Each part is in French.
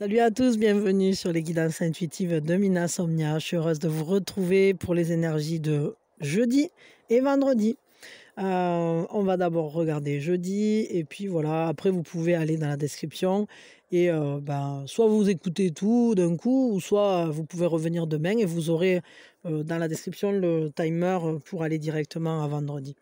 Salut à tous, bienvenue sur les guidances intuitives de Mina Somnia. Je suis heureuse de vous retrouver pour les énergies de jeudi et vendredi. Euh, on va d'abord regarder jeudi et puis voilà, après vous pouvez aller dans la description et euh, ben, soit vous écoutez tout d'un coup ou soit vous pouvez revenir demain et vous aurez euh, dans la description le timer pour aller directement à vendredi.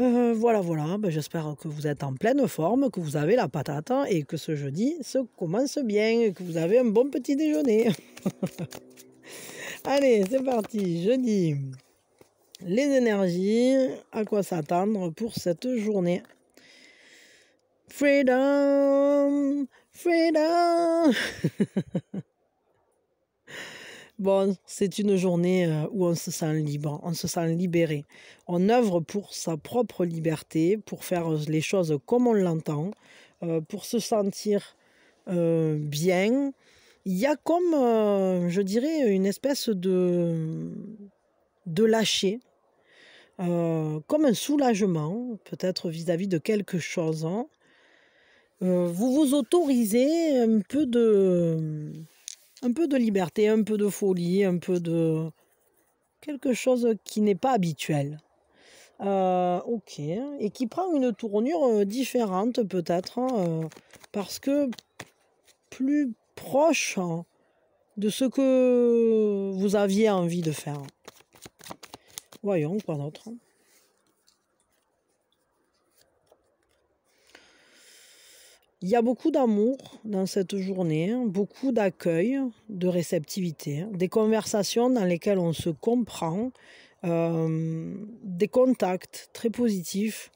Euh, voilà, voilà, ben, j'espère que vous êtes en pleine forme, que vous avez la patate et que ce jeudi se commence bien, et que vous avez un bon petit déjeuner. Allez, c'est parti, jeudi. Les énergies, à quoi s'attendre pour cette journée Freedom Freedom Bon, c'est une journée euh, où on se sent libre, on se sent libéré. On œuvre pour sa propre liberté, pour faire euh, les choses comme on l'entend, euh, pour se sentir bien. Il y a comme, je dirais, une espèce de, de lâcher, comme un soulagement, peut-être vis-à-vis de quelque chose. Hein. Vous vous autorisez un peu de un peu de liberté, un peu de folie, un peu de quelque chose qui n'est pas habituel. Euh, ok, et qui prend une tournure euh, différente peut-être, hein, euh, parce que plus proche de ce que vous aviez envie de faire. Voyons, quoi d'autre. Hein. Il y a beaucoup d'amour dans cette journée, hein, beaucoup d'accueil, de réceptivité, hein, des conversations dans lesquelles on se comprend, euh, des contacts très positifs.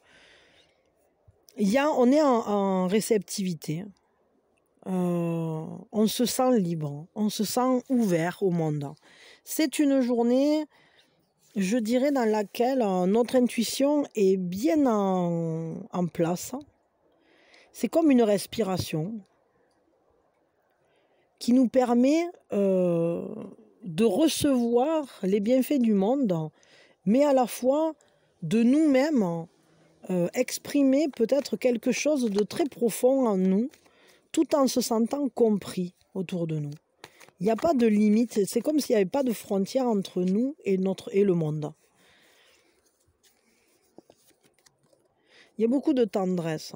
Il y a, on est en, réceptivité. Hein. Euh, on se sent libre, on se sent ouvert au monde. C'est une journée, je dirais, dans laquelle euh, notre intuition est bien en, en place. C'est comme une respiration qui nous permet euh, de recevoir les bienfaits du monde, mais à la fois de nous-mêmes euh, exprimer peut-être quelque chose de très profond en nous, tout en se sentant compris autour de nous. Il n'y a pas de limite, c'est comme s'il n'y avait pas de frontière entre nous et, notre, et le monde. Il y a beaucoup de tendresse.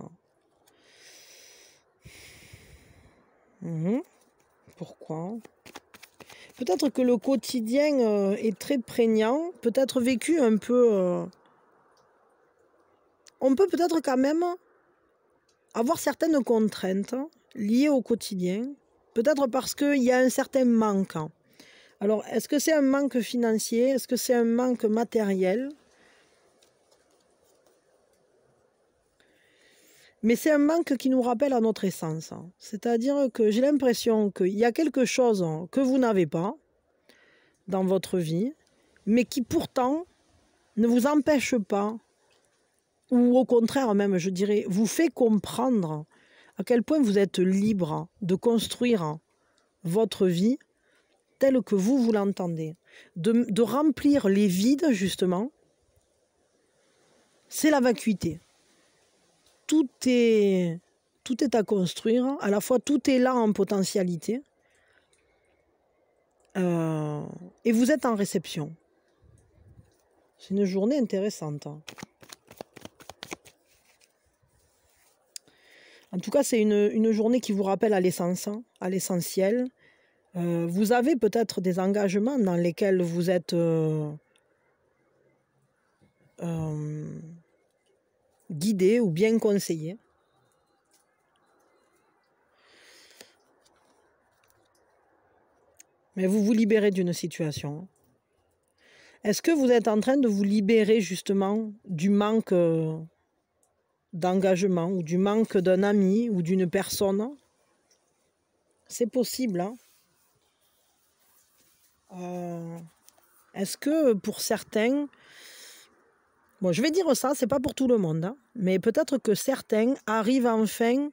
Mhm. Pourquoi Peut-être que le quotidien euh, est très prégnant, peut-être vécu un peu... Euh, on peut peut-être quand même avoir certaines contraintes liées au quotidien, peut-être parce qu'il y a un certain manque. Alors, est-ce que c'est un manque financier Est-ce que c'est un manque matériel Mais c'est un manque qui nous rappelle à notre essence. Hein. C'est-à-dire que j'ai l'impression qu'il y a quelque chose que vous n'avez pas dans votre vie, mais qui pourtant ne vous empêche pas, ou au contraire même, je dirais, vous fait comprendre à quel point vous êtes libre de construire votre vie telle que vous, vous l'entendez, de, de remplir les vides, justement, c'est la vacuité tout est, tout est à construire. À la fois, tout est là en potentialité. Euh, et vous êtes en réception. C'est une journée intéressante. En tout cas, c'est une, journée qui vous rappelle à l'essence, à l'essentiel. Euh, vous avez peut-être des engagements dans lesquels vous êtes... Euh, euh guider ou bien conseiller. Mais vous vous libérez d'une situation. Est-ce que vous êtes en train de vous libérer justement du manque euh, d'engagement ou du manque d'un ami ou d'une personne C'est possible. Hein. Euh, est-ce que pour certains, je vais dire ça, c'est pas pour tout le monde, hein, mais peut-être que certains arrivent enfin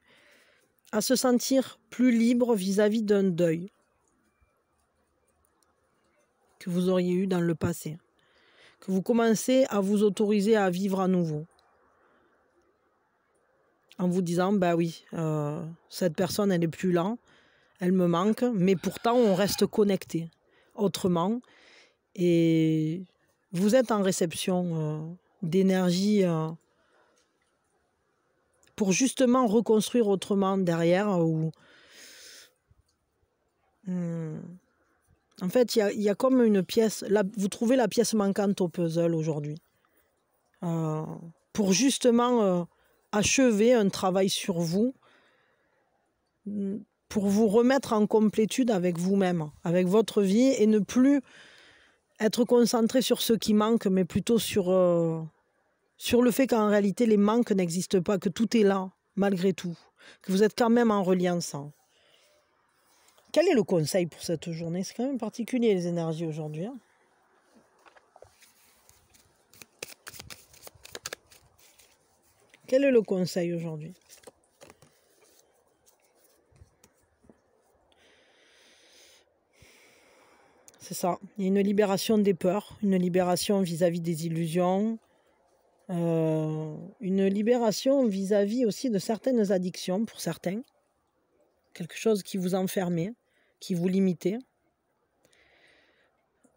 à se sentir plus libres vis-à-vis d'un deuil que vous auriez eu dans le passé, que vous commencez à vous autoriser à vivre à nouveau, en vous disant, bah oui, euh, cette personne, elle est plus là, elle me manque, mais pourtant on reste connecté autrement, et vous êtes en réception. Euh, d'énergie euh, pour justement reconstruire autrement derrière. Euh, ou... Hmm. En fait, il y, a, comme une pièce, là, vous trouvez la pièce manquante au puzzle aujourd'hui, euh, pour justement achever un travail sur vous, hmm, pour vous remettre en complétude avec vous-même, avec votre vie, et ne plus être concentré sur ce qui manque, mais plutôt sur, euh, sur le fait qu'en réalité, les manques n'existent pas, que tout est là, malgré tout, que vous êtes quand même en reliance. Hein. Quel est le conseil pour cette journée C'est quand même particulier les énergies aujourd'hui. Hein. Quel est le conseil aujourd'hui c'est ça. Il y a une libération des peurs, une libération vis-à-vis des illusions, euh, une libération vis-à-vis aussi de certaines addictions pour certains. Quelque chose qui vous enfermait, qui vous limitait.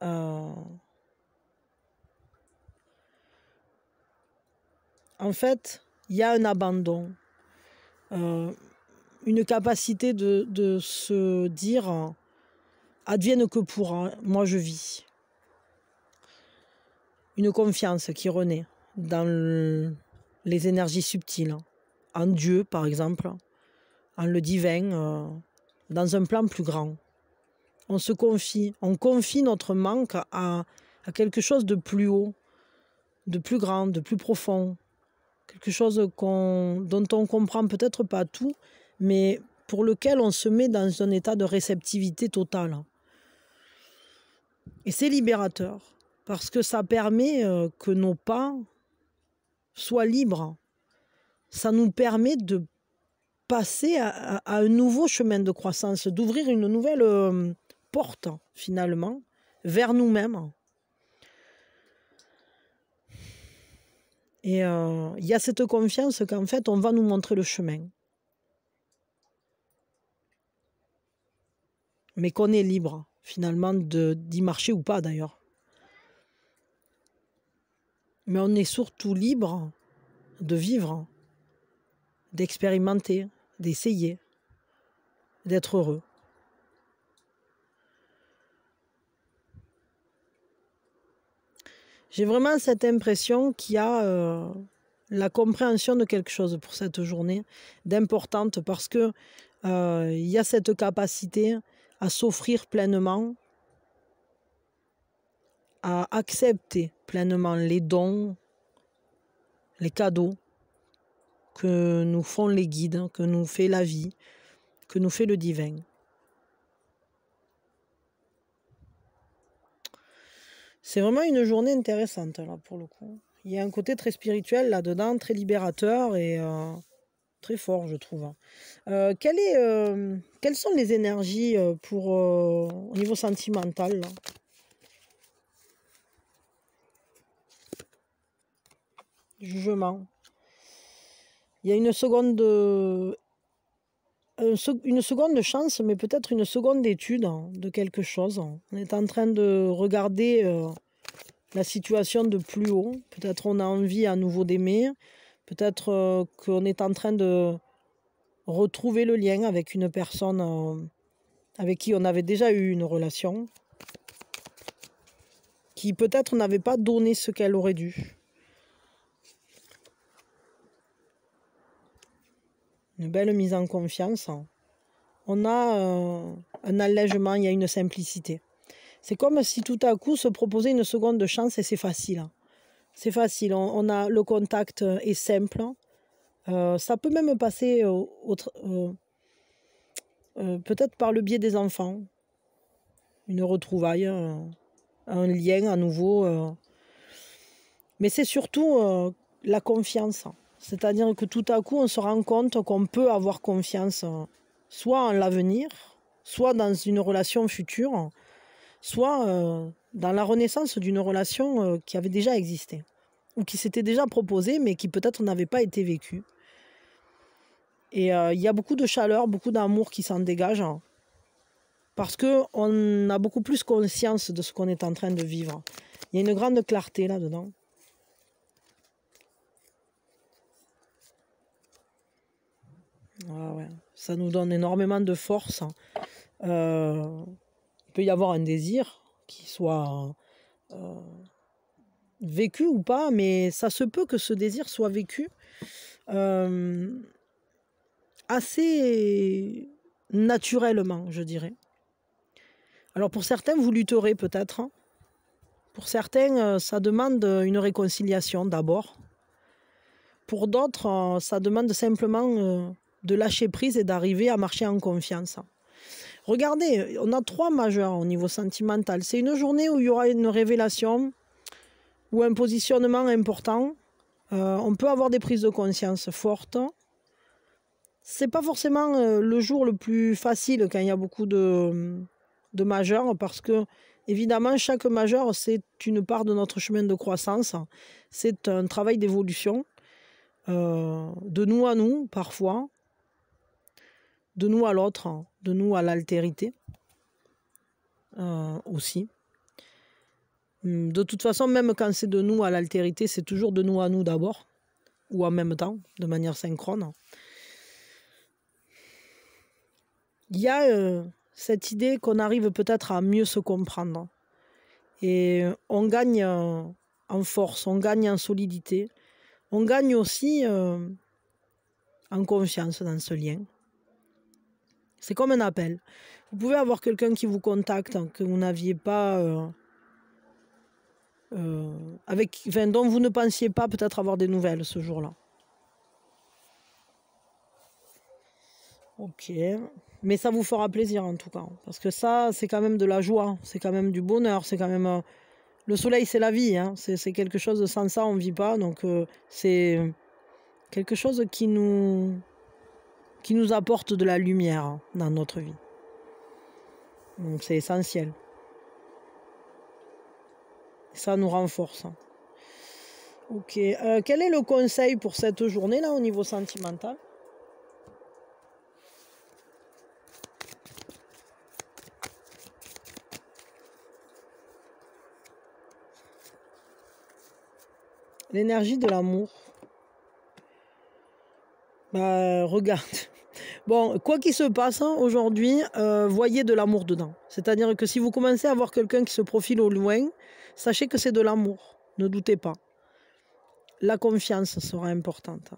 Euh, en fait, il y a un abandon, euh, une capacité de se dire Advienne que pour moi je vis. Une confiance qui renaît dans les énergies subtiles, en Dieu par exemple, en le divin, euh, dans un plan plus grand. On se confie, on confie notre manque à, quelque chose de plus haut, de plus grand, de plus profond, quelque chose dont on comprend peut-être pas tout, mais pour lequel on se met dans un état de réceptivité totale. Et c'est libérateur, parce que ça permet euh, que nos pas soient libres. Ça nous permet de passer à, un nouveau chemin de croissance, d'ouvrir une nouvelle euh, porte, finalement, vers nous-mêmes. Et euh, il y a cette confiance qu'en fait, on va nous montrer le chemin. Mais qu'on est libre finalement d'y marcher ou pas d'ailleurs. Mais on est surtout libre de vivre, d'expérimenter, d'essayer, d'être heureux. J'ai vraiment cette impression qu'il y a euh, la compréhension de quelque chose pour cette journée d'importante parce que euh, il y a cette capacité à s'offrir pleinement, à accepter pleinement les dons, les cadeaux que nous font les guides, que nous fait la vie, que nous fait le divin. C'est vraiment une journée intéressante là pour le coup. Il y a un côté très spirituel là-dedans, très libérateur et euh, très fort, je trouve. Hein. Euh, euh, quelles sont les énergies euh, pour, au niveau sentimental Jugement. Il y a une seconde, une seconde chance, mais peut-être une seconde étude hein, de quelque chose. Hein. On est en train de regarder la situation de plus haut. Peut-être on a envie à nouveau d'aimer. Peut-être euh, qu'on est en train de retrouver le lien avec une personne euh, avec qui on avait déjà eu une relation, qui peut-être n'avait pas donné ce qu'elle aurait dû. Une belle mise en confiance. On a euh, un allègement, il y a une simplicité. C'est comme si tout à coup se proposer une seconde chance et c'est facile. C'est facile, on, a le contact euh, est simple. Hein. Euh, ça peut même passer euh, peut-être par le biais des enfants. Une retrouvaille, un lien à nouveau. Mais c'est surtout la confiance. C'est-à-dire que tout à coup, on se rend compte qu'on peut avoir confiance, soit en l'avenir, soit dans une relation future, soit dans la renaissance d'une relation euh, qui avait déjà existé, ou qui s'était déjà proposée, mais qui peut-être n'avait pas été vécue. Et euh, il y a beaucoup de chaleur, beaucoup d'amour qui s'en dégage, hein. parce qu'on a beaucoup plus conscience de ce qu'on est en train de vivre. Il y a une grande clarté là-dedans. Ah ça nous donne énormément de force. Hein. Euh, il peut y avoir un désir, qui soit euh, vécu ou pas, mais ça se peut que ce désir soit vécu assez naturellement, je dirais. Alors pour certains, vous lutterez peut-être. Hein. Pour certains, euh, ça demande une réconciliation d'abord. Pour d'autres, euh, ça demande simplement de lâcher prise et d'arriver à marcher en confiance. Regardez, on a trois majeurs au niveau sentimental. C'est une journée où il y aura une révélation ou un positionnement important. Euh, on peut avoir des prises de conscience fortes. C'est pas forcément euh, le jour le plus facile quand il y a beaucoup de, de majeurs parce que évidemment chaque majeur c'est une part de notre chemin de croissance. C'est un travail d'évolution euh, de nous à nous parfois de nous à l'autre, hein, de nous à l'altérité euh, aussi. Hum, de toute façon, même quand c'est de nous à l'altérité, c'est toujours de nous à nous d'abord, ou en même temps, de manière synchrone. Il y a euh, cette idée qu'on arrive peut-être à mieux se comprendre. Et euh, on gagne en force, on gagne en solidité, on gagne aussi en confiance dans ce lien. C'est comme un appel. Vous pouvez avoir quelqu'un qui vous contacte hein, que vous n'aviez pas. Euh, euh, avec, dont vous ne pensiez pas peut-être avoir des nouvelles ce jour-là. Ok. Mais ça vous fera plaisir en tout cas. Hein, parce que ça, c'est quand même de la joie. C'est quand même du bonheur. C'est quand même. Euh, le soleil, c'est la vie. Hein. C'est quelque chose. Sans ça, on ne vit pas. Donc, c'est quelque chose qui nous qui nous apporte de la lumière dans notre vie. Donc c'est essentiel. Ça nous renforce. Ok. Euh, quel est le conseil pour cette journée-là au niveau sentimental L'énergie de l'amour. Bah, regarde. Bon, quoi qu'il se passe hein, aujourd'hui, euh, voyez de l'amour dedans. C'est-à-dire que si vous commencez à voir quelqu'un qui se profile au loin, sachez que c'est de l'amour. Ne doutez pas. La confiance sera importante.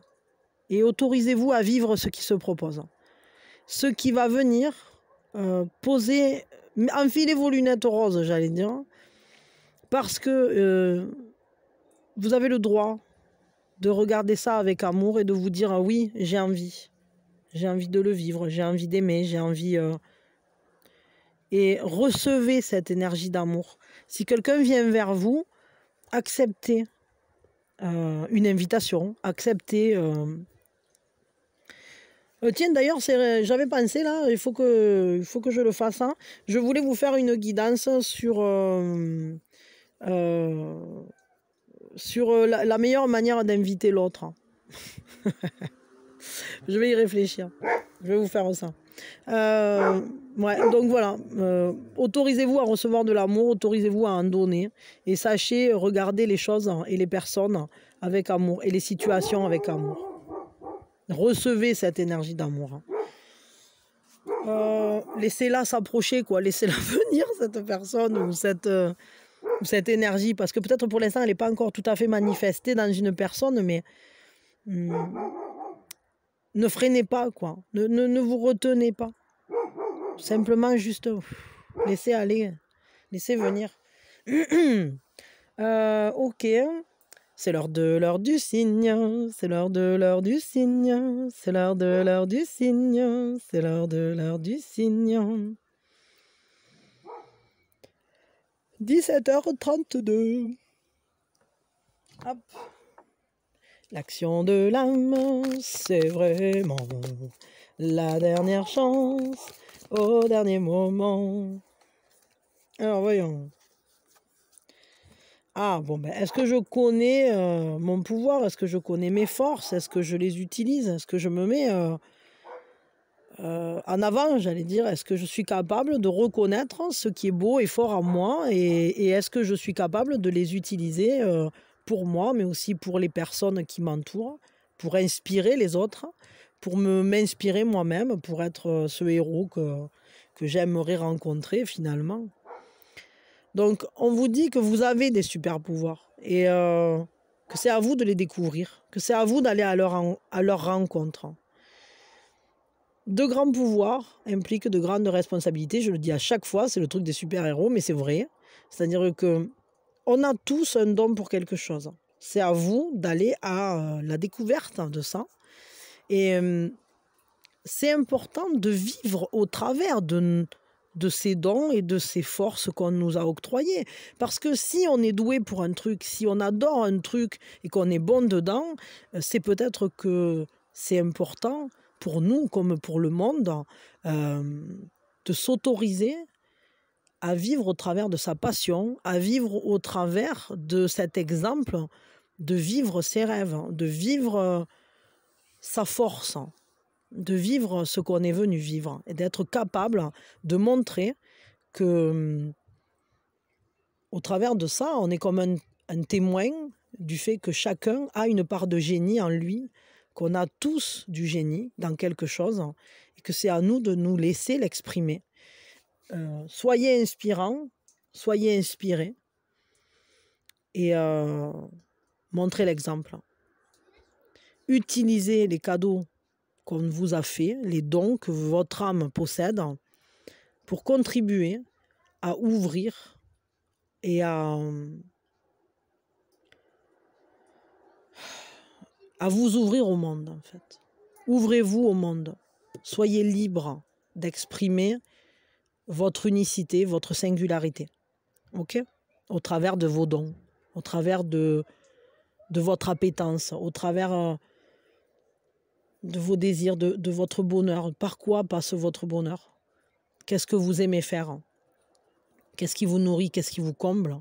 Et autorisez-vous à vivre ce qui se propose. Ce qui va venir, posez, euh, poser, enfilez vos lunettes roses, j'allais dire, parce que euh, vous avez le droit de regarder ça avec amour et de vous dire ah oui, j'ai envie j'ai envie de le vivre, j'ai envie d'aimer, j'ai envie... Euh, et recevez cette énergie d'amour. Si quelqu'un vient vers vous, acceptez euh, une invitation, acceptez... Euh, tiens, d'ailleurs, j'avais pensé là, il faut que, il faut que je le fasse. Hein. Je voulais vous faire une guidance sur sur la, la, meilleure manière d'inviter l'autre. Je vais y réfléchir. Je vais vous faire ça. Euh, donc voilà, euh, autorisez-vous à recevoir de l'amour, autorisez-vous à en donner et sachez regarder les choses et les personnes avec amour et les situations avec amour. Recevez cette énergie d'amour. Euh, laissez-la s'approcher, quoi. Laissez-la venir, cette personne ou cette, cette énergie. Parce que peut-être pour l'instant, elle n'est pas encore tout à fait manifestée dans une personne, mais hmm, ne freinez pas, quoi. Ne, ne, vous retenez pas. Simplement, juste laissez aller, laissez venir. Euh, ok. C'est l'heure de l'heure du signe, c'est l'heure de l'heure du signe, c'est l'heure de l'heure du signe, c'est l'heure de l'heure du signe. 17h32. Hop. L'action de l'âme, c'est vraiment la dernière chance au dernier moment. Alors voyons. Ah bon, ben, est-ce que je connais euh, mon pouvoir Est-ce que je connais mes forces Est-ce que je les utilise Est-ce que je me mets euh, euh, en avant, j'allais dire Est-ce que je suis capable de reconnaître ce qui est beau et fort en moi et est-ce que je suis capable de les utiliser pour moi, mais aussi pour les personnes qui m'entourent, pour inspirer les autres, pour m'inspirer moi-même, pour être euh, ce héros que, que j'aimerais rencontrer finalement. Donc on vous dit que vous avez des super pouvoirs et euh, que c'est à vous de les découvrir, que c'est à vous d'aller à à leur rencontre. De grands pouvoirs impliquent de grandes responsabilités, je le dis à chaque fois, c'est le truc des super-héros, mais c'est vrai. C'est-à-dire que on a tous un don pour quelque chose. C'est à vous d'aller à euh, la découverte de ça. Et euh, c'est important de vivre au travers de, de ces dons et de ces forces qu'on nous a octroyées. Parce que si on est doué pour un truc, si on adore un truc et qu'on est bon dedans, euh, c'est peut-être que c'est important pour nous comme pour le monde de s'autoriser à vivre au travers de sa passion, à vivre au travers de cet exemple, de vivre ses rêves, de vivre euh, sa force, de vivre ce qu'on est venu vivre et d'être capable de montrer que hum, au travers de ça, on est comme un, un témoin du fait que chacun a une part de génie en lui, qu'on a tous du génie dans quelque chose et que c'est à nous de nous laisser l'exprimer. Euh, soyez inspirant, soyez inspiré et euh, montrez l'exemple. Utilisez les cadeaux qu'on vous a fait, les dons que votre âme possède, pour contribuer à ouvrir et à, à vous ouvrir au monde, en fait. Ouvrez-vous au monde. Soyez libre d'exprimer votre unicité, votre singularité. OK Au travers de vos dons, au travers de, de votre appétence, au travers euh, de vos désirs, de, votre bonheur. Par quoi passe votre bonheur Qu'est-ce que vous aimez faire Qu'est-ce qui vous nourrit Qu'est-ce qui vous comble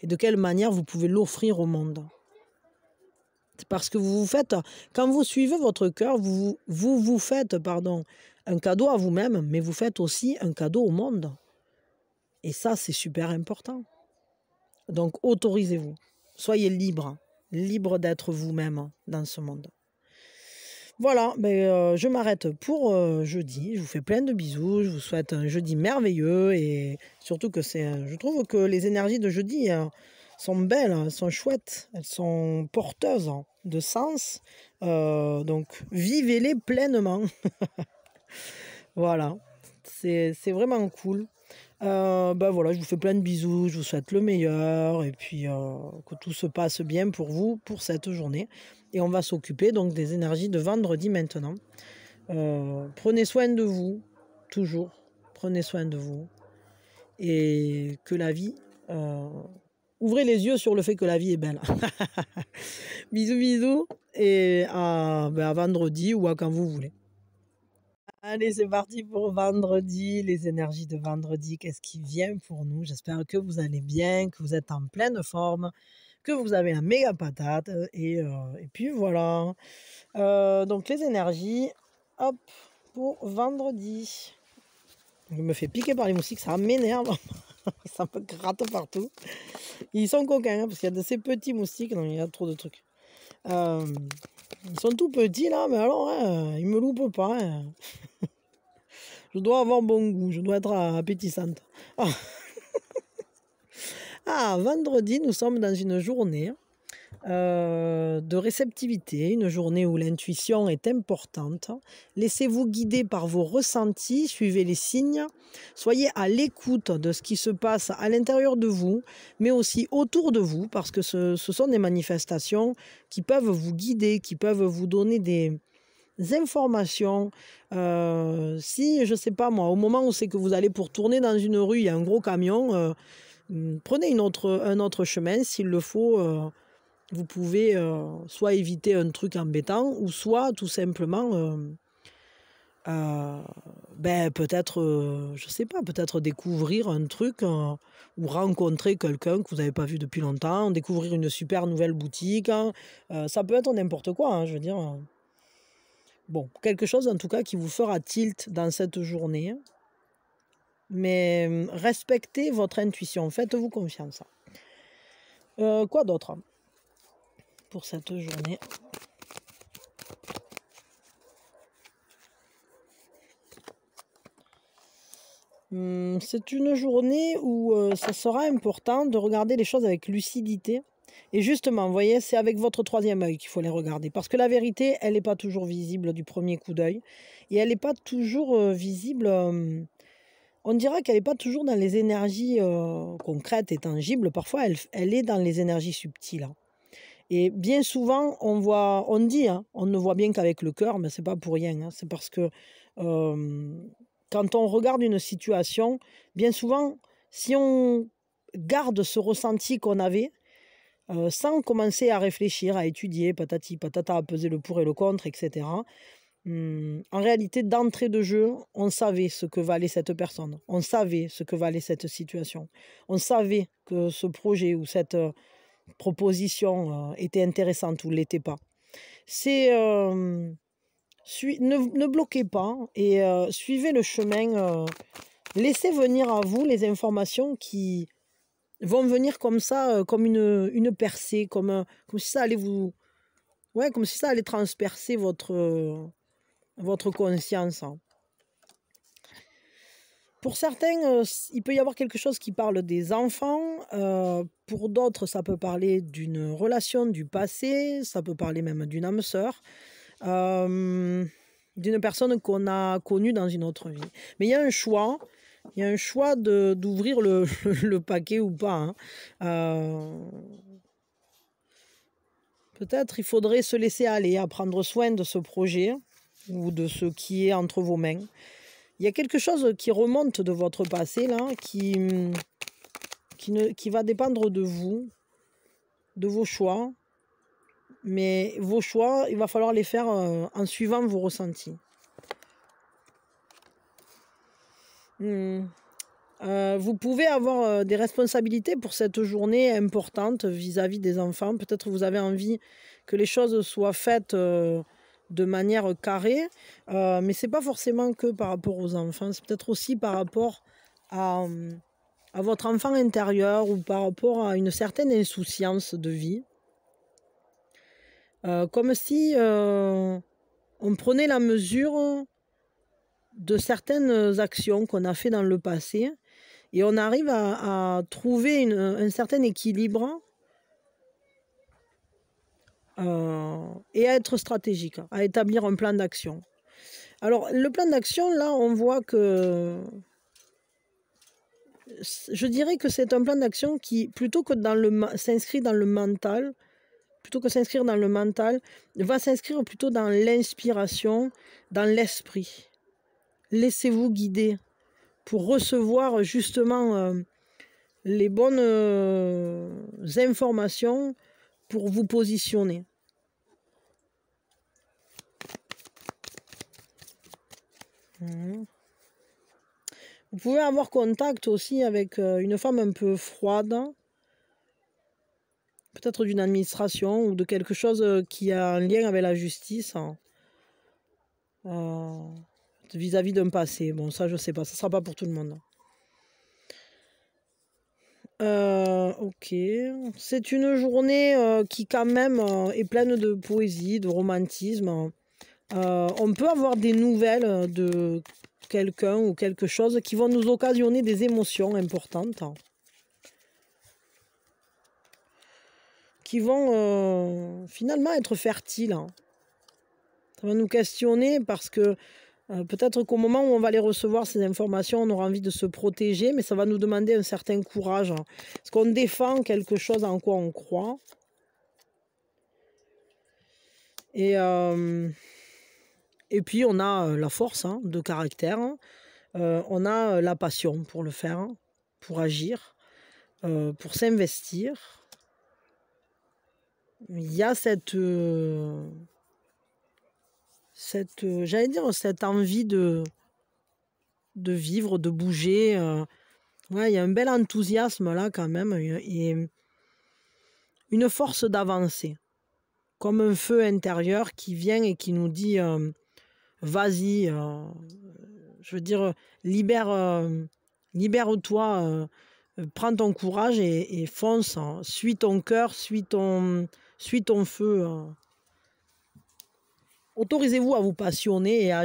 Et de quelle manière vous pouvez l'offrir au monde C'est parce que vous vous faites, quand vous suivez votre cœur, vous vous, vous faites, pardon, un cadeau à vous-même, mais vous faites aussi un cadeau au monde. Et ça, c'est super important. Donc, autorisez-vous. Soyez libre, libre d'être vous-même dans ce monde. Voilà, mais ben, euh, je m'arrête pour euh, jeudi. Je vous fais plein de bisous. Je vous souhaite un jeudi merveilleux et surtout que c'est. Euh, je trouve que les énergies de jeudi sont belles, elles sont chouettes, elles sont porteuses de sens. donc, vivez-les pleinement. Voilà, c'est vraiment cool. Euh, ben voilà, je vous fais plein de bisous, je vous souhaite le meilleur et puis euh, que tout se passe bien pour vous pour cette journée. Et on va s'occuper donc des énergies de vendredi maintenant. Euh, prenez soin de vous, toujours. Prenez soin de vous. Et que la vie. ouvrez les yeux sur le fait que la vie est belle. bisous, bisous. Et ben, à vendredi ou à quand vous voulez. Allez, c'est parti pour vendredi, les énergies de vendredi, qu'est-ce qui vient pour nous J'espère que vous allez bien, que vous êtes en pleine forme, que vous avez la méga patate. Euh, euh, et, puis voilà. Euh, donc les énergies, hop, pour vendredi. Je me fais piquer par les moustiques, ça m'énerve. ça me gratte partout. Ils sont coquins, hein, parce qu'il y a de ces petits moustiques, donc il y a trop de trucs. Euh, ils sont tout petits là, mais alors, hein, ils me loupent pas. Hein. je dois avoir bon goût, je dois être appétissante. ah, vendredi, nous sommes dans une journée hein. Euh, de réceptivité, une journée où l'intuition est importante. Laissez-vous guider par vos ressentis, suivez les signes, soyez à l'écoute de ce qui se passe à l'intérieur de vous, mais aussi autour de vous, parce que ce, sont des manifestations qui peuvent vous guider, qui peuvent vous donner des, informations. Euh, si, je ne sais pas moi, au moment où c'est que vous allez pour tourner dans une rue, il y a un gros camion, euh, hmm, prenez une autre, un autre chemin s'il le faut vous pouvez euh, soit éviter un truc embêtant ou soit tout simplement euh, euh, ben, peut-être, je sais pas, peut-être découvrir un truc ou rencontrer quelqu'un que vous n'avez pas vu depuis longtemps, découvrir une super nouvelle boutique. Hein. ça peut être n'importe quoi, hein, je veux dire. Bon, quelque chose en tout cas qui vous fera tilt dans cette journée. Hein. Mais hum, respectez votre intuition, faites-vous confiance. quoi d'autre pour cette journée. Hum, c'est une journée où euh, ça sera important de regarder les choses avec lucidité. Et justement, vous voyez, c'est avec votre troisième œil qu'il faut les regarder. Parce que la vérité, elle n'est pas toujours visible du premier coup d'œil. Et elle n'est pas toujours euh, visible. Hum, on dira qu'elle n'est pas toujours dans les énergies euh, concrètes et tangibles. Parfois, elle, elle, est dans les énergies subtiles. Hein. Et bien souvent, on voit, on dit, hein, on ne voit bien qu'avec le cœur, mais c'est pas pour rien. Hein. c'est parce que quand on regarde une situation, bien souvent, si on garde ce ressenti qu'on avait, euh, sans commencer à réfléchir, à étudier, patati patata, à peser le pour et le contre, etc. Hmm, en réalité, d'entrée de jeu, on savait ce que valait cette personne, on savait ce que valait cette situation, on savait que ce projet ou cette proposition euh, était intéressante ou l'était pas. C'est euh, ne, bloquez pas et euh, suivez le chemin. laissez venir à vous les informations qui vont venir comme ça, comme une, percée, comme, comme si ça allait vous, ouais, comme si ça allait transpercer votre votre conscience. Pour certains, euh, il peut y avoir quelque chose qui parle des enfants. Euh, pour d'autres, ça peut parler d'une relation du passé. Ça peut parler même d'une âme sœur. Euh, d'une personne qu'on a connue dans une autre vie. Mais il y a un choix. Il y a un choix d'ouvrir le, le, paquet ou pas. Hein. Peut-être il faudrait se laisser aller à prendre soin de ce projet ou de ce qui est entre vos mains. Il y a quelque chose qui remonte de votre passé, là, qui, mm, qui, va dépendre de vous, de vos choix. Mais vos choix, il va falloir les faire euh, en suivant vos ressentis. Hmm. Euh, vous pouvez avoir euh, des responsabilités pour cette journée importante vis-à-vis des enfants. Peut-être vous avez envie que les choses soient faites de manière euh, carrée. Euh, mais c'est pas forcément que par rapport aux enfants, c'est peut-être aussi par rapport à, euh, à, votre enfant intérieur ou par rapport à une certaine insouciance de vie. Euh, comme si on prenait la mesure de certaines actions qu'on a fait dans le passé et on arrive à, trouver un certain équilibre euh, et à être stratégique, hein, à établir un plan d'action. Alors, le plan d'action, là, on voit que. Je dirais que c'est un plan d'action qui, plutôt que dans le s'inscrit dans le mental, plutôt que s'inscrire dans le mental, va s'inscrire plutôt dans l'inspiration, dans l'esprit. Laissez-vous guider pour recevoir justement euh, les bonnes euh, informations pour vous positionner. Mhm. Vous pouvez avoir contact aussi avec euh, une femme un peu froide, peut-être d'une administration ou de quelque chose euh, qui a un lien avec la justice hein. euh, vis-à-vis d'un passé. Bon, ça, je ne sais pas, ça sera pas pour tout le monde. ok. C'est une journée qui quand même est pleine de poésie, de romantisme. Euh, on peut avoir des nouvelles de quelqu'un ou quelque chose qui vont nous occasionner des émotions importantes. Qui vont euh, finalement être fertiles. Ça va nous questionner parce que euh, peut-être qu'au moment où on va les recevoir, ces informations, on aura envie de se protéger, mais ça va nous demander un certain courage. Parce qu'on défend quelque chose en quoi on croit. Et et puis on a la force hein, de caractère, hein. on a la passion pour le faire, hein, pour agir, pour s'investir. Il y a cette, cette j'allais dire, cette envie de, de vivre, de bouger. Ouais, il y a un bel enthousiasme là quand même et une force d'avancer, comme un feu intérieur qui vient et qui nous dit vas-y, euh, je veux dire, libère, euh, toi euh, prends ton courage et, fonce, hein. suis ton cœur, suis ton, ton feu. Hein. Autorisez-vous à vous passionner et à,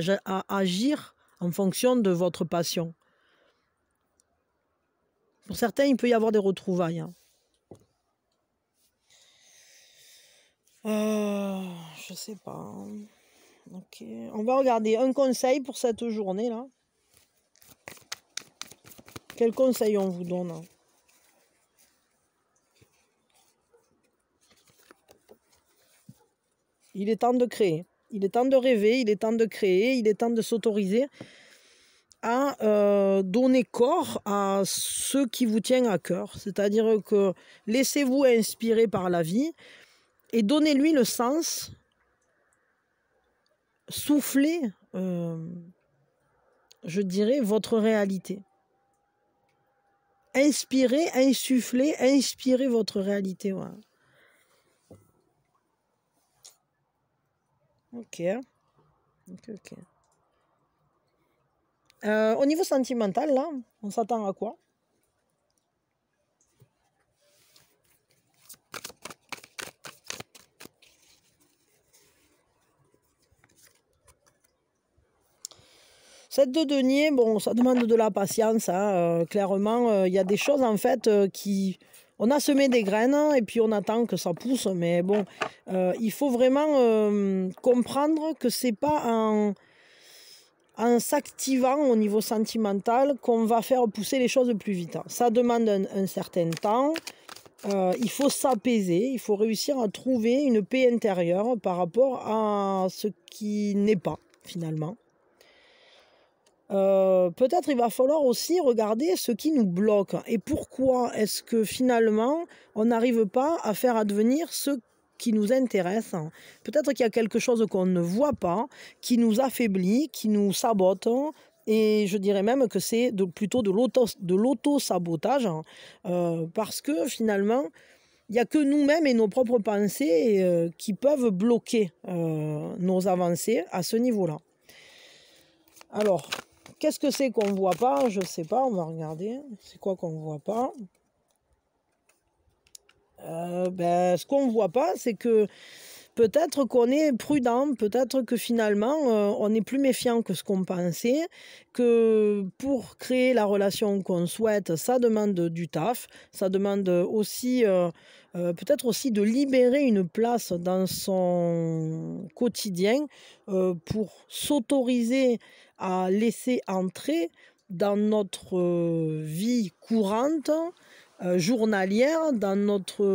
agir en fonction de votre passion. Pour certains, il peut y avoir des retrouvailles. Je hein. ne je sais pas. On va regarder un conseil pour cette journée là. Quel conseil on vous donne Il est temps de créer. Il est temps de rêver, il est temps de créer, il est temps de s'autoriser à euh, donner corps à ce qui vous tient à cœur. C'est-à-dire que laissez-vous inspirer par la vie et donnez-lui le sens souffler, euh, je dirais, votre réalité. Inspirer, insuffler, inspirer votre réalité. voilà. Ok. Ok, ok. Euh, au niveau sentimental, là, on s'attend à quoi Cette de denier, bon, ça demande de la patience. Hein, euh, clairement, euh, il y a des choses en fait euh, qui, on a semé des graines et puis on attend que ça pousse. Mais bon, il faut vraiment comprendre que c'est pas en, en s'activant au niveau sentimental qu'on va faire pousser les choses plus vite. Ça demande un, certain temps. il faut s'apaiser, il faut réussir à trouver une paix intérieure par rapport à ce qui n'est pas finalement. Euh, peut-être il va falloir aussi regarder ce qui nous bloque et pourquoi est-ce que finalement on n'arrive pas à faire advenir ce qui nous intéresse. Peut-être qu'il y a quelque chose qu'on ne voit pas, qui nous affaiblit, qui nous sabote, et je dirais même que c'est plutôt de l'auto-sabotage, euh, parce que finalement, il n'y a que nous-mêmes et nos propres pensées euh, qui peuvent bloquer nos avancées à ce niveau-là. Alors, Qu'est-ce que c'est qu'on ne voit pas Je ne sais pas, on va regarder. C'est quoi qu'on ne voit pas euh, ben, Ce qu'on ne voit pas, c'est que peut-être qu'on est prudent, peut-être que finalement euh, on est plus méfiant que ce qu'on pensait, que pour créer la relation qu'on souhaite, ça demande du taf, ça demande aussi euh, peut-être aussi de libérer une place dans son quotidien pour s'autoriser à laisser entrer dans notre vie courante, journalière, dans notre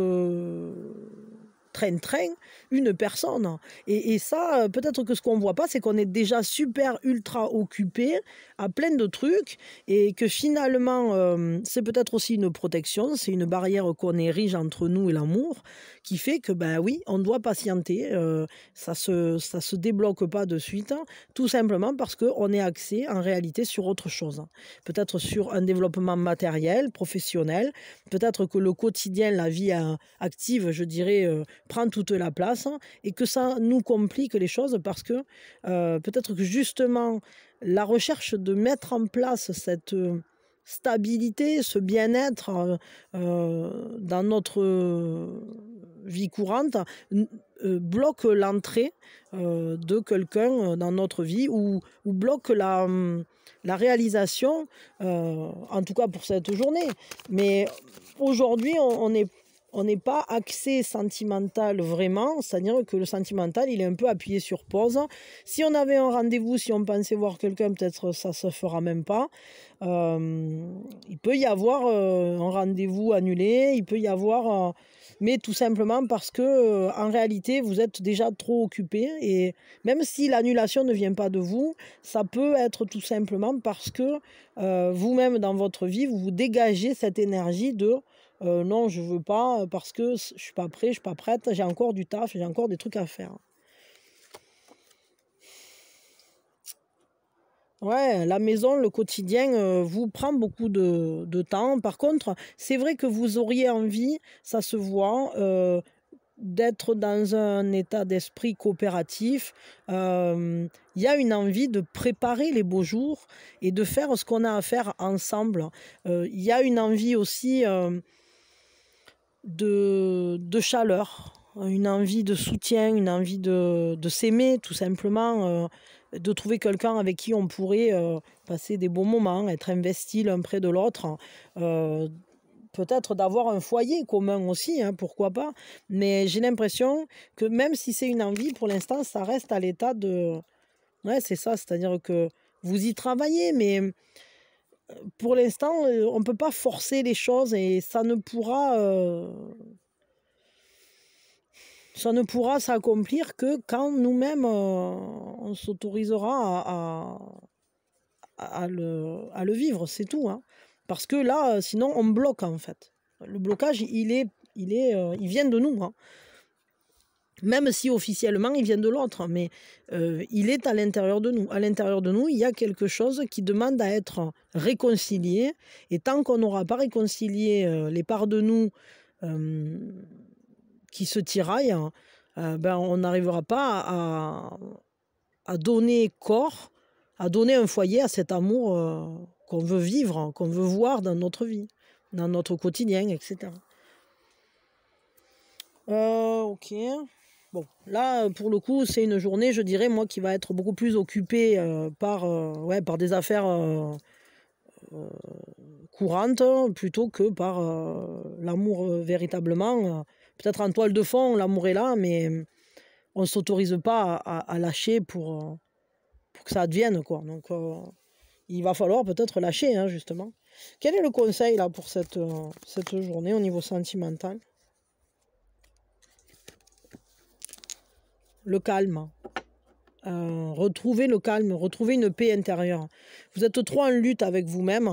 train-train une personne. Et, ça, euh, peut-être que ce qu'on voit pas, c'est qu'on est déjà super ultra occupé à plein de trucs et que finalement, euh, c'est peut-être aussi une protection, c'est une barrière qu'on érige entre nous et l'amour qui fait que, ben oui, on doit patienter. Euh, ça se, ça se débloque pas de suite, tout simplement parce qu'on est axé en réalité sur autre chose. Peut-être sur un développement matériel, professionnel, peut-être que le quotidien, la vie active, je dirais, prend toute la place et que ça nous complique les choses parce que euh, peut-être que justement la recherche de mettre en place cette euh, stabilité, ce bien-être euh, dans notre vie courante bloque l'entrée de quelqu'un dans notre vie ou, ou bloque la, hum, la réalisation, en tout cas pour cette journée. Mais aujourd'hui, on, on est on n'est pas axé sentimental vraiment, c'est-à-dire que le sentimental, il est un peu appuyé sur pause. Si on avait un rendez-vous, si on pensait voir quelqu'un, peut-être ça se fera même pas. Euh, il peut y avoir euh, un rendez-vous annulé, il peut y avoir... Euh, mais tout simplement parce que, en réalité, vous êtes déjà trop occupé. Et même si l'annulation ne vient pas de vous, ça peut être tout simplement parce que vous-même, dans votre vie, vous vous dégagez cette énergie de euh, non, je veux pas euh, parce que je suis pas prêt, je suis pas prête, j'ai encore du taf, j'ai encore des trucs à faire. Ouais, la maison, le quotidien euh, vous prend beaucoup de, temps. Par contre, c'est vrai que vous auriez envie, ça se voit, d'être dans un état d'esprit coopératif. Il y a une envie de préparer les beaux jours et de faire ce qu'on a à faire ensemble. Il y a une envie aussi de, chaleur, une envie de soutien, une envie de, s'aimer tout simplement, euh, de trouver quelqu'un avec qui on pourrait euh, passer des bons moments, être investi l'un près de l'autre. Euh, peut-être d'avoir un foyer commun aussi, hein, pourquoi pas. Mais j'ai l'impression que même si c'est une envie, pour l'instant, ça reste à l'état de... Ouais, c'est ça, c'est-à-dire que vous y travaillez, mais pour l'instant, euh, on ne peut pas forcer les choses et ça ne pourra. Euh, ça ne pourra s'accomplir que quand nous-mêmes, euh, on s'autorisera à, le, vivre, c'est tout. Hein. Parce que là, sinon, on bloque en fait. Le blocage, il, est, il, est, il vient de nous. Hein même si officiellement il vient de l'autre, mais euh, il est à l'intérieur de nous. À l'intérieur de nous, il y a quelque chose qui demande à être réconcilié. Et tant qu'on n'aura pas réconcilié euh, les parts de nous euh, qui se tiraillent, ben, on n'arrivera pas à, à, donner corps, à donner un foyer à cet amour qu'on veut vivre, qu'on veut voir dans notre vie, dans notre quotidien, etc. ok. Bon, là, pour le coup, c'est une journée, je dirais, moi, qui va être beaucoup plus occupée euh, par, euh, ouais, par des affaires euh, courantes plutôt que par l'amour véritablement. Peut-être en toile de fond, l'amour est là, mais on ne s'autorise pas à, lâcher pour, pour que ça advienne, quoi. Donc, il va falloir peut-être lâcher, hein, justement. Quel est le conseil, là, pour cette, cette journée au niveau sentimental le calme. Euh, retrouver le calme, retrouver une paix intérieure. Vous êtes trop en lutte avec vous-même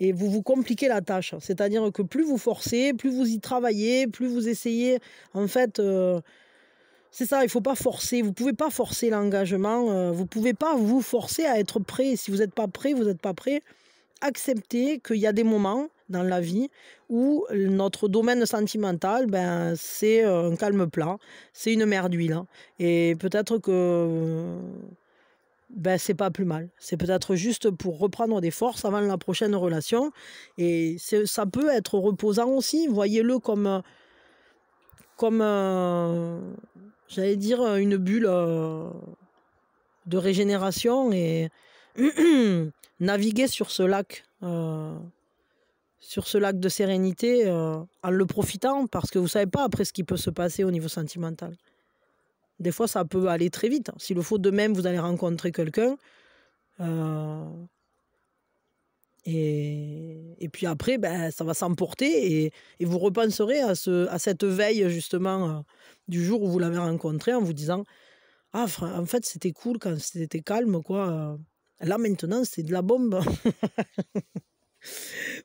et vous vous compliquez la tâche. C'est-à-dire que plus vous forcez, plus vous y travaillez, plus vous essayez. En fait, euh, c'est ça, il faut pas forcer. Vous ne pouvez pas forcer l'engagement. Vous euh, vous pouvez pas vous forcer à être prêt. Si vous n'êtes pas prêt, vous n'êtes pas prêt. Acceptez qu'il y a des moments dans la vie où notre domaine sentimental, ben, c'est euh, un calme plat, c'est une mer d'huile. Hein. Et peut-être que ben, c'est pas plus mal. C'est peut-être juste pour reprendre des forces avant la prochaine relation. Et ça peut être reposant aussi. Voyez-le comme, comme euh, j'allais dire, une bulle euh, de régénération et naviguer sur ce lac. Euh, sur ce lac de sérénité euh, en le profitant parce que vous ne savez pas après ce qui peut se passer au niveau sentimental. Des fois, ça peut aller très vite. S'il le faut, de même, vous allez rencontrer quelqu'un. Euh, et, puis après, ben, ça va s'emporter et, vous repenserez à, ce, à cette veille justement euh, du jour où vous l'avez rencontré en vous disant Ah, en fait, c'était cool quand c'était calme, quoi. Là, maintenant, c'est de la bombe.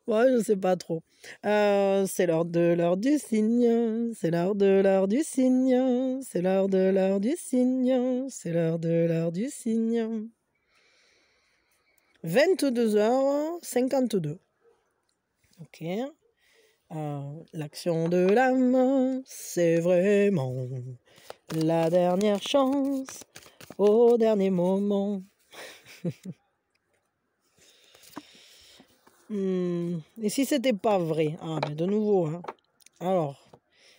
Moi, je sais pas trop. Euh, c'est l'heure de l'heure du signe. C'est l'heure de l'heure du signe. C'est l'heure de l'heure du signe. C'est l'heure de l'heure du signe. 22h52. Ok. Euh, l'action de l'âme, c'est vraiment la dernière chance au dernier moment. Hmm. et si c'était pas vrai Ah, mais de nouveau. Hein. Alors,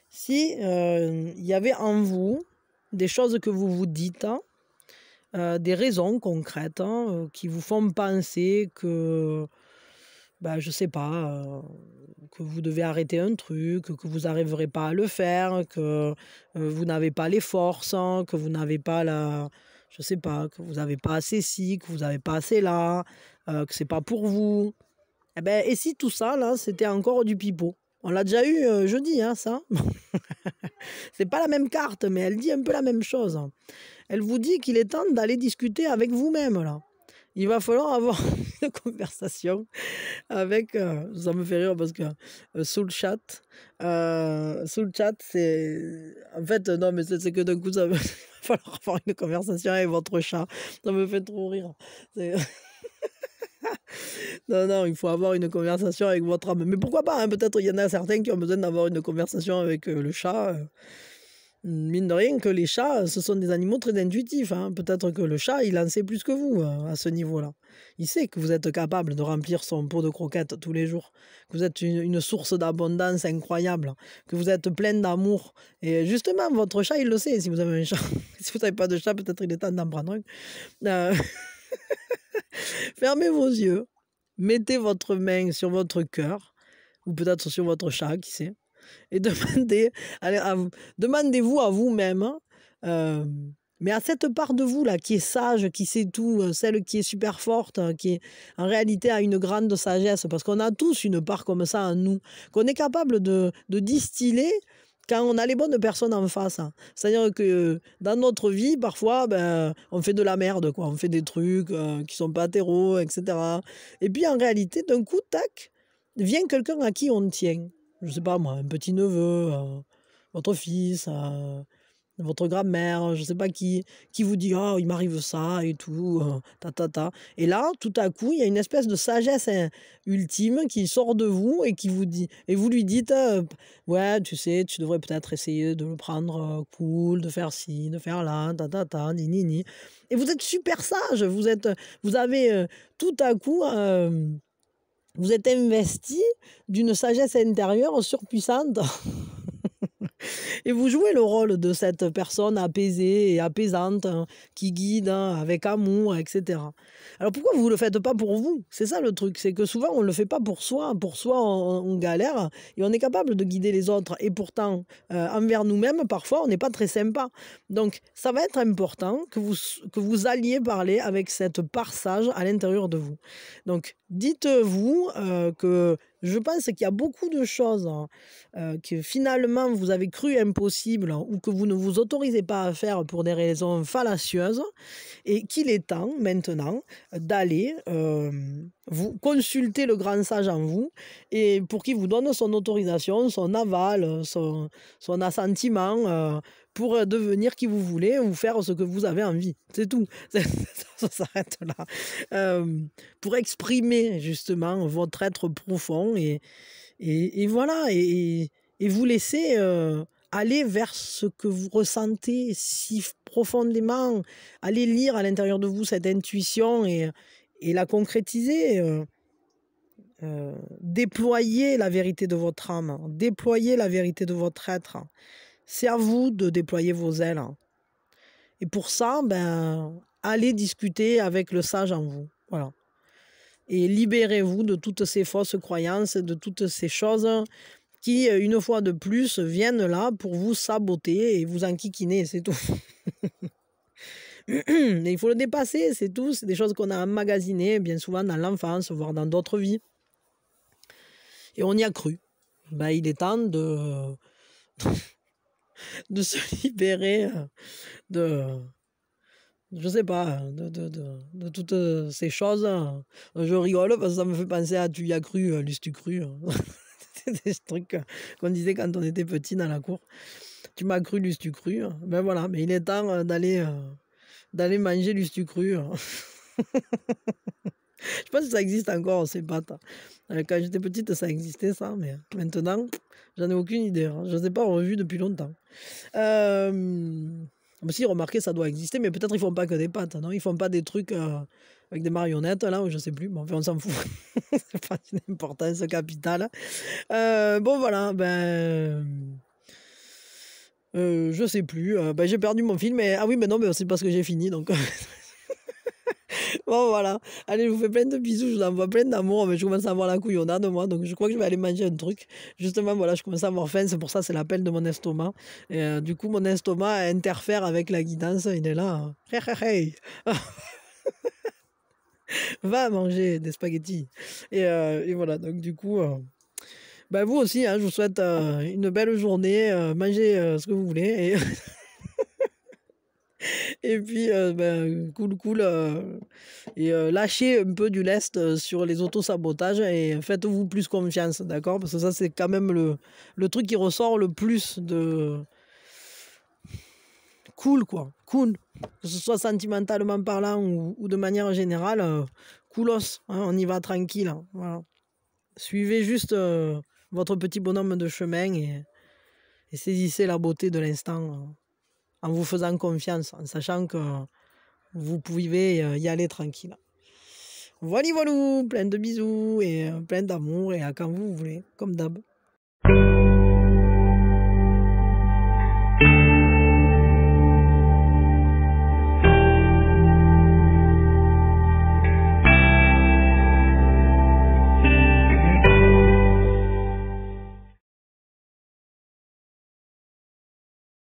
si il euh, y avait en vous des choses que vous vous dites, hein, euh, des raisons concrètes hein, euh, qui vous font penser que, je bah, je sais pas, que vous devez arrêter un truc, que vous n'arriverez pas à le faire, que vous n'avez pas les forces, que vous n'avez pas la, je sais pas, que vous n'avez pas assez ci, que vous n'avez pas assez là, que c'est pas pour vous. Eh ben, et si tout ça, là, c'était encore du pipeau On l'a déjà eu euh, jeudi, hein, ça hein? C'est pas la même carte, mais elle dit un peu la même chose. Elle vous dit qu'il est temps d'aller discuter avec vous-même, là. Il va falloir avoir une conversation avec. Euh, ça me fait rire parce que euh, sous le chat, sous le chat, c'est. En fait, non, mais c'est que d'un coup, ça va falloir avoir une conversation avec votre chat. Ça me fait trop rire. C'est. non, non, il faut avoir une conversation avec votre âme. Mais pourquoi pas hein, Peut-être il y en a certains qui ont besoin d'avoir une conversation avec euh, le chat. Mmh, mine de rien que les chats, ce sont des animaux très intuitifs. Hein. Peut-être que le chat, il en sait plus que vous euh, à ce niveau-là. Il sait que vous êtes capable de remplir son pot de croquettes tous les jours, que vous êtes une, source d'abondance incroyable, que vous êtes plein d'amour. Et justement, votre chat, il le sait si vous avez un chat. si vous n'avez pas de chat, peut-être il est temps d'en prendre un. Euh, Fermez vos yeux, mettez votre main sur votre cœur, ou peut-être sur votre chat, qui sait, et demandez, demandez-vous à vous-même, euh, mais à cette part de vous là qui est sage, qui sait tout, euh, celle qui est super forte, hein, qui en réalité a une grande sagesse, parce qu'on a tous une part comme ça en nous, qu'on est capable de distiller quand on a les bonnes personnes en face. Hein. C'est-à-dire que euh, dans notre vie, parfois, ben, on fait de la merde, quoi. On fait des trucs euh, qui sont pas terreaux etc. Et puis en réalité, d'un coup, tac, vient quelqu'un à qui on tient. Je sais pas moi, un petit neveu, euh, votre fils, votre grand-mère, je ne sais pas qui, qui vous dit Oh, il m'arrive ça et tout, ta ta ta. Et là, tout à coup, il y a une espèce de sagesse hein, ultime qui sort de vous et qui vous dit Et vous lui dites «Euh, Ouais, tu sais, tu devrais peut-être essayer de le prendre euh, cool, de faire ci, de faire là, ta ta ta, ni ni ni. Et vous êtes super sage, vous, êtes, vous avez euh, tout à coup vous êtes investi d'une sagesse intérieure surpuissante. Et vous jouez le rôle de cette personne apaisée et apaisante hein, qui guide hein, avec amour, etc. Alors pourquoi vous ne le faites pas pour vous C'est ça le truc, c'est que souvent on ne le fait pas pour soi. Pour soi, on, galère et on est capable de guider les autres. Et pourtant, euh, envers nous-mêmes, parfois, on n'est pas très sympa. Donc ça va être important que vous, que vous alliez parler avec cette sage à l'intérieur de vous. Donc dites-vous euh, que je pense qu'il y a beaucoup de choses hein, euh, que finalement vous avez cru impossibles hein, ou que vous ne vous autorisez pas à faire pour des raisons fallacieuses et qu'il est temps maintenant d'aller euh, vous consulter le grand sage en vous et pour qu'il vous donne son autorisation, son aval, son assentiment pour euh, devenir qui vous voulez ou faire ce que vous avez envie. C'est tout. Ça, s'arrête là. Euh, pour exprimer justement votre être profond et, et, voilà. Et, et, vous laisser euh, aller vers ce que vous ressentez si profondément. Allez lire à l'intérieur de vous cette intuition et, et la concrétiser. Euh, déployez la vérité de votre âme, déployez la vérité de votre être. C'est à vous de déployer vos ailes. Hein. Et pour ça, ben, allez discuter avec le sage en vous. Voilà. Et libérez-vous de toutes ces fausses croyances, de toutes ces choses qui, une fois de plus, viennent là pour vous saboter et vous enquiquiner, c'est tout. Mais il faut le dépasser, c'est tout. C'est des choses qu'on a emmagasinées bien souvent dans l'enfance, voire dans d'autres vies. Et on y a cru. Ben, il est temps de... de se libérer euh, de, euh, je sais pas, hein, de, toutes euh, ces choses. Hein. Je rigole parce que ça me fait penser à tu y as cru, l'ustu cru. Hein. des truc qu'on disait quand on était petit dans la cour. Tu m'as cru, l'ustu cru. Ben voilà, mais il est temps d'aller, d'aller manger l'ustu cru. Je sais pas si ça existe encore, ces pattes. Euh, quand j'étais petite, ça existait, ça, mais euh, maintenant, j'en ai aucune idée. Hein. Je ne les ai pas revus depuis longtemps. Euh... Si, remarquez, ça doit exister, mais peut-être ils font pas que des pattes. non Ils font pas des trucs euh, avec des marionnettes, là, ou je sais plus. Bon, enfin, on s'en fout. c'est pas une importance capitale. bon, voilà, ben... Euh, je sais plus. Ben, j'ai perdu mon film. et Ah oui, mais non, mais c'est parce que j'ai fini. Donc, bon, voilà. Allez, je vous fais plein de bisous, je vous envoie plein d'amour. Mais je commence à avoir la couillonnade, moi. Donc, je crois que je vais aller manger un truc. Justement, voilà, je commence à avoir faim. C'est pour ça, c'est l'appel de mon estomac. Et euh, du coup, mon estomac interfère avec la guidance. Il est là. Hein. Hey, Va manger des spaghettis. Et, euh, et voilà. Donc, du coup. Euh, ben, vous aussi, hein, je vous souhaite une belle journée, mangez ce que vous voulez. Et... et puis, euh, ben, cool, cool. Euh, et euh, lâchez un peu du lest sur les auto autosabotages et faites-vous plus confiance, d'accord Parce que ça, c'est quand même le, truc qui ressort le plus de. Cool, quoi. Cool. Que ce soit sentimentalement parlant ou, de manière générale, coolos. Hein, on y va tranquille. Hein, Suivez juste votre petit bonhomme de chemin et saisissez la beauté de l'instant. Hein en vous faisant confiance, en sachant que vous pouvez euh, y aller tranquille. Voilà, voilà, plein de bisous et euh, plein d'amour et à quand vous voulez, comme d'hab.